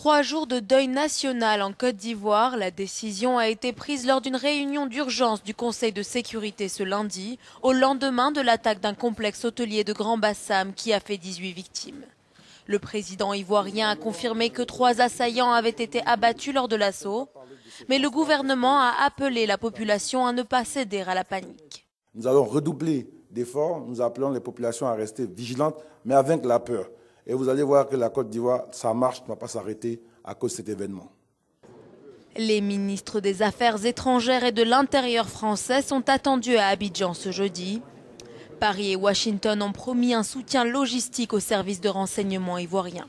Trois jours de deuil national en Côte d'Ivoire, la décision a été prise lors d'une réunion d'urgence du Conseil de sécurité ce lundi, au lendemain de l'attaque d'un complexe hôtelier de Grand Bassam qui a fait 18 victimes. Le président ivoirien a confirmé que trois assaillants avaient été abattus lors de l'assaut, mais le gouvernement a appelé la population à ne pas céder à la panique. Nous allons redoubler d'efforts, nous appelons les populations à rester vigilantes, mais avec la peur. Et vous allez voir que la Côte d'Ivoire, ça marche ne va pas s'arrêter à cause de cet événement. Les ministres des Affaires étrangères et de l'Intérieur français sont attendus à Abidjan ce jeudi. Paris et Washington ont promis un soutien logistique aux services de renseignement ivoiriens.